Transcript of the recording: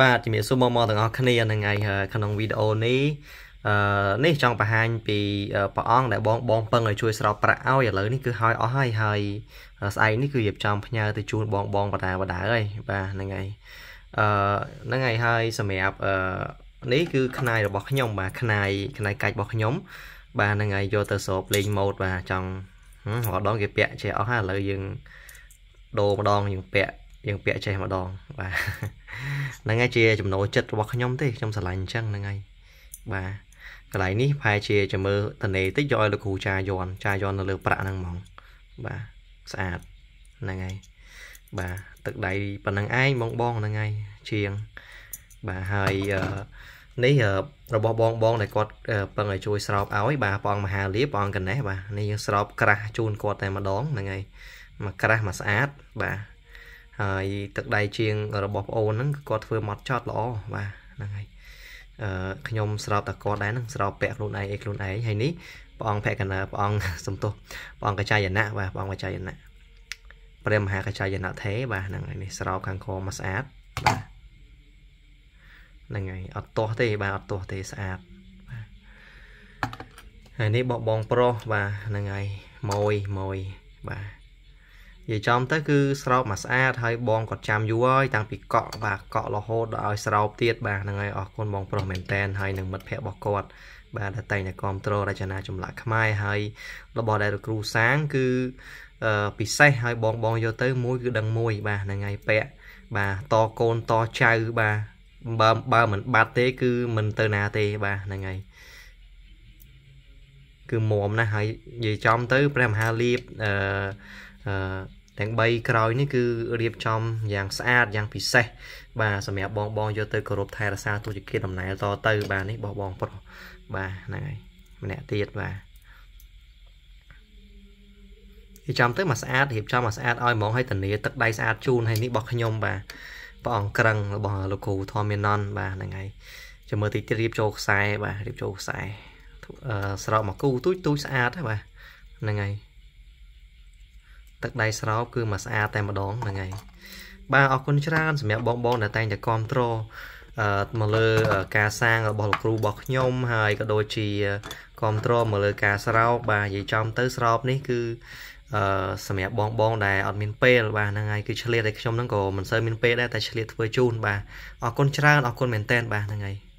បាទជំរាបសួរបងប្អូនទាំងអស់គ្នានៅថ្ងៃក្នុងវីដេអូនេះអឺនេះចង់បង្ហាញពីព្រះអង្គដែលបងបងពឹងឲ្យជួយស្រោបប្រាក់ឲ្យឥឡូវនេះគឺឲ្យអស់ហើយហើយស្អែកនេះគឺរៀបចំផ្ញើទៅជូនបងបងបដាបដាហើយបាទហ្នឹងហើយអឺហ្នឹងហើយហើយសម្រាប់អឺនេះគឺខ្នាយរបស់ខ្ញុំបាទខ្នាយខ្នាយកាច់របស់ខ្ញុំបាទហ្នឹងហើយយកទៅស្រោបលេងម៉ូតបាទចង់រាល់ដងគេពាក់ជាអស់ហើយឥឡូវយើងដូរម្ដងយើងពាក់យើងពាក់ចេះម្ដងបាទហ្នឹងហើយជាចំណូលចិត្តរបស់ខ្ញុំទេខ្ញុំស្រឡាញ់អញ្ចឹងហ្នឹងហើយបាទកន្លែងនេះប្រហែលជាចាំមើលតនេតិចយកឲ្យលោកគ្រូចាយន់ចាយន់នៅលើប្រាក់ហ្នឹងហ្មងបាទស្អាតហ្នឹងហើយបាទទឹកដៃប៉ុណ្ណឹងឯងបងបងហ្នឹងហើយជាងបាទហើយនេះរបស់បងបងដែលគាត់ពឹងឲ្យជួយស្រោបឲ្យបាទព្រះអង្គមហាលាព្រះអង្គកណេះបាទនេះយើងស្រោបក្រាស់ជូនគាត់តែម្ដងហ្នឹងហើយមកក្រាស់មកស្អាតបាទហើយទឹកដៃជាងរបស់ប្អូនហ្នឹងគឺគាត់ធ្វើម៉ត់ចត់ល្អបាទហ្នឹងហើយអឺខ្ញុំស្រោបតែគាត់ដែរហ្នឹងស្រោបពាក់ខ្លួនឯងឯខ្លួនឯងហើយនេះព្រះអង្គភកណាព្រះអង្គសំទោសព្រះអង្គកច័យណៈបាទព្រះអង្គកច័យណៈព្រះមហាកច័យណៈទេបាទហ្នឹងហើយនេះស្រោបខាងខមកស្អាតបាទហ្នឹងហើយអត់ទាស់ទេបាទអត់ទាស់ទេស្អាតបាទហើយនេះបបងប្រុសបាទហ្នឹងហើយម៉ួយម៉ួយបាទនិយាយចំទៅគឺស្រោបមកស្អាតហើយបងគាត់ចាំយូរហើយតាំងពីកក់បាទកក់រហូតដល់ឲ្យស្រោបទៀតបាទហ្នឹងហើយអរគុណបងប្រុសមែនតែនហើយនឹងមិត្តភ័ក្តិរបស់គាត់បាទដែលតែងតែគ្រប់គ្រងរចនាចម្លាក់ខ្មែរហើយរបស់ដែលលោកគ្រូសាងគឺពិសេសហើយបងបងយកទៅមួយគឺដឹងមួយ បាទហ្នឹងហើយពាក់បាទតកូនតចៅបាទបើបើមិនបាត់ទេ គឺមិនទៅណាទេបាទហ្នឹងហើយគឺមុំណាស់ហើយនិយាយចំទៅព្រះមហាលៀបអឺទាំង3ក្រោយនេះគឺរៀបចំយ៉ាងស្អាតយ៉ាងពិសេសបាទសម្រាប់បងបងយកទៅគោរពថែរក្សាទូជគិតំណែលតទៅ បាទនេះបងបងប្រុសបាទហ្នឹងហើយម្នាក់ទៀតបាទរៀបចំទៅមកស្អាតរៀបចំមកស្អាតឲ្យហ្មងឲ្យធានាទឹកដៃស្អាតជូនហើយនេះរបស់ខ្ញុំបាទព្រះអង្គក្រឹងរបស់លោកគ្រូធម្មនន្តបាទហ្នឹងហើយចាំមើលតិចទៀតរៀបចូលខ្សែបាទរៀបចូលខ្សែស្រោបមកគូទូចទូចស្អាតហ្នឹងបាទហ្នឹងហើយទឹកដៃស្រោបគឺមកស្អាតតែម្ដងហ្នឹងហើយបាទអរគុណច្រើនសម្រាប់បងបងដែលតែងតែគ្រប់គ្រងអឺមកលើការសាងរបស់លោកគ្រូរបស់ខ្ញុំ ហើយក៏ដូចជាគ្រប់គ្រងមកលើការស្រោបបាទនិយាយចំទៅស្រោបនេះគឺអឺសម្រាប់បងបងដែលអត់មានពេល បាទហ្នឹងហើយគឺឆ្លៀតតែខ្ញុំហ្នឹងក៏មិនសូវមានពេលដែរតែឆ្លៀតធ្វើជូនបាទអរគុណច្រើនអរគុណមែនតើបាទហ្នឹងហើយ